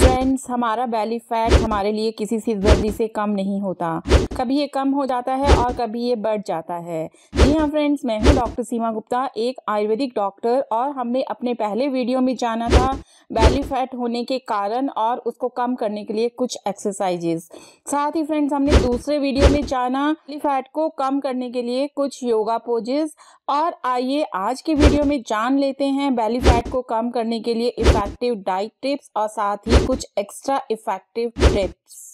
friends हमारा belly fat हमारे लिए किसी सिर्दर्दी से कम नहीं होता कभी ये कम हो जाता है और कभी ये बढ़ जाता है जी हाँ फ्रेंड्स मैं हूँ डॉक्टर सीमा गुप्ता एक आयुर्वेदिक डॉक्टर और हमने अपने पहले वीडियो में जाना था बैली फैट होने के कारण और उसको कम करने के लिए कुछ एक्सरसाइजेस साथ ही फ्रेंड्स हमने दूसरे वीडियो में जाना बैली फैट को कम करने के लिए कुछ योगा पोजेस और आइए आज के वीडियो में जान लेते हैं बैली फैट को कम करने के लिए इफेक्टिव डाइट टिप्स और साथ ही कुछ एक्स्ट्रा इफेक्टिव टिप्स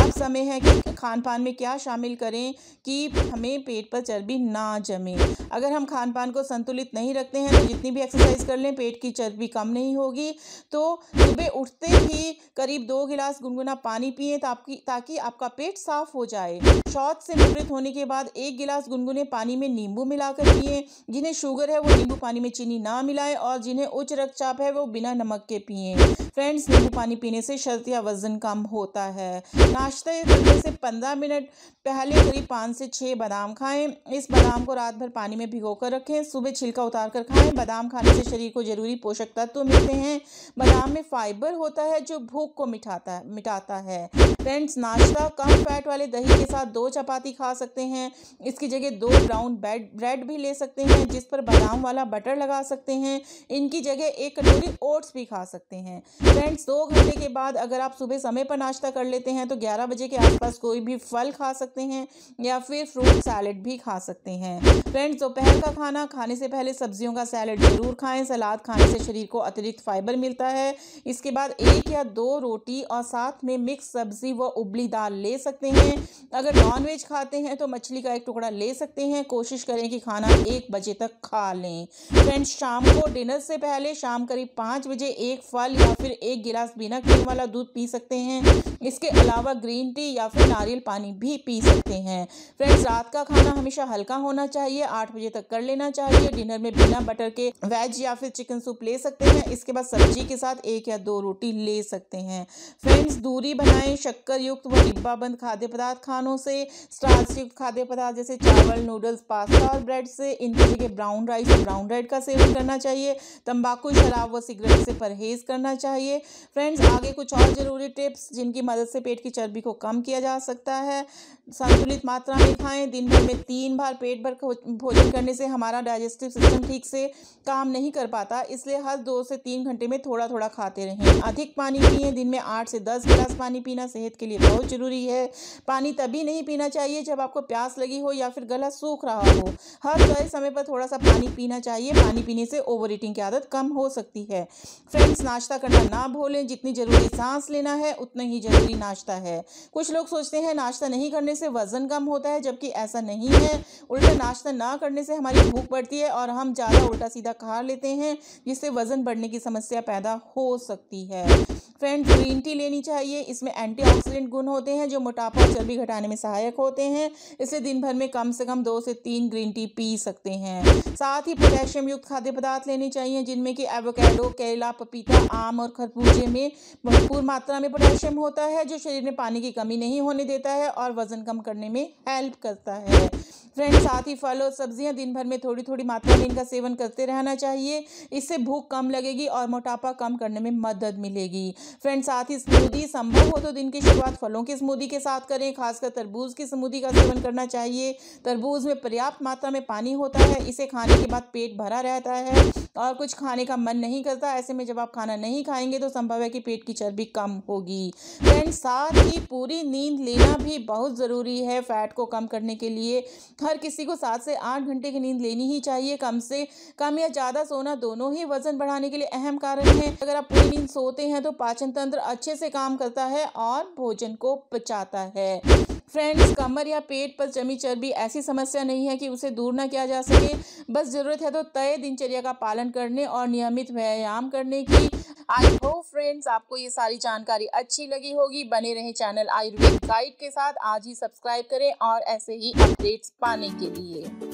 अब समय है कि खान पान में क्या शामिल करें कि हमें पेट पर चर्बी ना जमे अगर हम खान पान को संतुलित नहीं रखते हैं तो जितनी भी एक्सरसाइज कर लें पेट की चर्बी कम नहीं होगी तो सुबह उठते ही करीब दो गिलास गुनगुना पानी पिए ताकि ताकि आपका पेट साफ हो जाए शौच से निवृत्त होने के बाद एक गिलास गुनगुने पानी में नींबू मिलाकर पिए जिन्हें शुगर है वो नींबू पानी में चीनी ना मिलाएं और जिन्हें उच्च रक्तचाप है वो बिना नमक के पिए फ्रेंड्स नींबू पानी पीने से शर्त या वजन कम होता है नाश्ते करने से पंद्रह मिनट पहले करीब पाँच से छः बादाम खाएं इस बादाम को रात भर पानी में भिगो कर रखें सुबह छिलका उतार कर खाएं बादाम खाने से शरीर को जरूरी पोषक तत्व तो मिलते हैं बादाम में फाइबर होता है जो भूख को मिठाता है मिटाता है फ्रेंड्स नाश्ता कम फैट वाले दही के साथ दो चपाती खा सकते हैं इसकी जगह दो ब्राउन ब्रेड भी ले सकते हैं जिस पर बादाम वाला बटर लगा सकते हैं इनकी जगह एक कटोरी ओट्स भी खा सकते हैं फ्रेंड्स दो घंटे के बाद अगर आप सुबह समय पर नाश्ता कर लेते हैं तो ग्यारह बजे के आसपास कोई भी फल खा सकते हैं या फिर फ्रूट सैलड भी खा सकते हैं फ्रेंड्स दोपहर का खाना खाने से पहले सब्जियों का सैलड ज़रूर खाएं सलाद खाने से शरीर को अतिरिक्त फाइबर मिलता है इसके बाद एक या दो रोटी और साथ में मिक्स सब्जी व उबली दाल ले सकते हैं अगर नॉनवेज खाते हैं तो मछली का एक टुकड़ा ले सकते हैं कोशिश करें कि खाना एक बजे तक खा लें फ्रेंड्स शाम को डिनर से पहले शाम करीब पाँच बजे एक फल या फिर एक गिलास बिना क्रीम वाला दूध पी सकते हैं इसके अलावा ग्रीन टी या फिर नारियल पानी भी पी सकते हैं फ्रेंड्स रात का खाना हमेशा हल्का होना चाहिए आठ बजे तक कर लेना चाहिए डिनर में बिना बटर के वेज या फिर चिकन सूप ले सकते हैं इसके बाद सब्जी के साथ एक या दो रोटी ले सकते हैं फ्रेंड्स दूरी बनाए शक्कर युक्त व डिब्बा बंद खाद्य पदार्थ खानों से स्टार्च युक्त खाद्य पदार्थ जैसे चावल नूडल्स पास्ता और ब्रेड से इन जगह ब्राउन राइस और ब्राउन ब्रेड का सेवन करना चाहिए तंबाकू शराब व सिगरेट से परहेज करना चाहिए फ्रेंड्स आगे कुछ और ज़रूरी टिप्स जिनकी मदद से पेट की चर्बी को कम किया जा सकता है संतुलित मात्रा में खाएं दिन भर में तीन बार पेट भर भोजन करने से हमारा डाइजेस्टिव सिस्टम ठीक से काम नहीं कर पाता इसलिए हर दो से तीन घंटे में थोड़ा थोड़ा खाते रहें अधिक पानी पिए दिन में आठ से दस गिलास पानी पीना सेहत के लिए बहुत ज़रूरी है पानी तभी नहीं पीना चाहिए जब आपको प्यास लगी हो या फिर गला सूख रहा हो हर तय समय पर थोड़ा सा पानी पीना चाहिए पानी पीने से ओवर ईटिंग की आदत कम हो सकती है फ्रेंड्स नाश्ता करना ना भूलें जितनी ज़रूरी सांस लेना है उतना ही जरूरी हेल्दी नाश्ता है कुछ लोग सोचते हैं नाश्ता नहीं करने से वज़न कम होता है जबकि ऐसा नहीं है उल्टा नाश्ता ना करने से हमारी भूख बढ़ती है और हम ज़्यादा उल्टा सीधा खा लेते हैं जिससे वज़न बढ़ने की समस्या पैदा हो सकती है फ्रेंड ग्रीन टी लेनी चाहिए इसमें एंटीऑक्सीडेंट गुण होते हैं जो मोटापा और चर्बी घटाने में सहायक होते हैं इसे दिन भर में कम से कम दो से तीन ग्रीन टी पी सकते हैं साथ ही पोटेशियम युक्त खाद्य पदार्थ लेने चाहिए जिनमें कि एवोकेडो केला पपीता आम और खरबूजे में भरपूर मात्रा में पोटेशियम होता है है जो शरीर में पानी की कमी नहीं होने देता है और वज़न कम करने में हेल्प करता है फ्रेंड साथ ही फल और सब्जियां दिन भर में थोड़ी थोड़ी मात्रा में इनका सेवन करते रहना चाहिए इससे भूख कम लगेगी और मोटापा कम करने में मदद मिलेगी फ्रेंड साथ ही स्मूदी संभव हो तो दिन की शुरुआत फलों की स्मूदी के साथ करें खासकर तरबूज की स्मूदी का सेवन करना चाहिए तरबूज में पर्याप्त मात्रा में पानी होता है इसे खाने के बाद पेट भरा रहता है और कुछ खाने का मन नहीं करता ऐसे में जब आप खाना नहीं खाएंगे तो संभव है कि पेट की चर्बी कम होगी फ्रेंड एंड साथ ही पूरी नींद लेना भी बहुत ज़रूरी है फैट को कम करने के लिए हर किसी को सात से आठ घंटे की नींद लेनी ही चाहिए कम से कम या ज़्यादा सोना दोनों ही वजन बढ़ाने के लिए अहम कारण है अगर आप पूरी नींद सोते हैं तो पाचन तंत्र अच्छे से काम करता है और भोजन को पचाता है फ्रेंड्स कमर या पेट पर जमी चर्बी ऐसी समस्या नहीं है कि उसे दूर ना किया जा सके बस ज़रूरत है तो तय दिनचर्या का पालन करने और नियमित व्यायाम करने की आई होप फ्रेंड्स आपको ये सारी जानकारी अच्छी लगी होगी बने रहे चैनल आयुर्वेद गाइड के साथ आज ही सब्सक्राइब करें और ऐसे ही अपडेट्स पाने के लिए